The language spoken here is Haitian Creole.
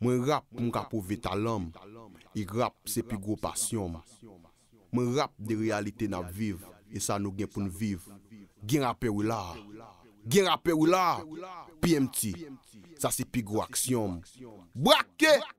Mwen rap mwen ka pou ve talam. I rap se pi gro pasyon. Mwen rap de realite nan viv. E sa nou gen pou nou viv. Gen rap e wila. Gen rap e wila. PMT. Sa se pi gro aksyon. Brake!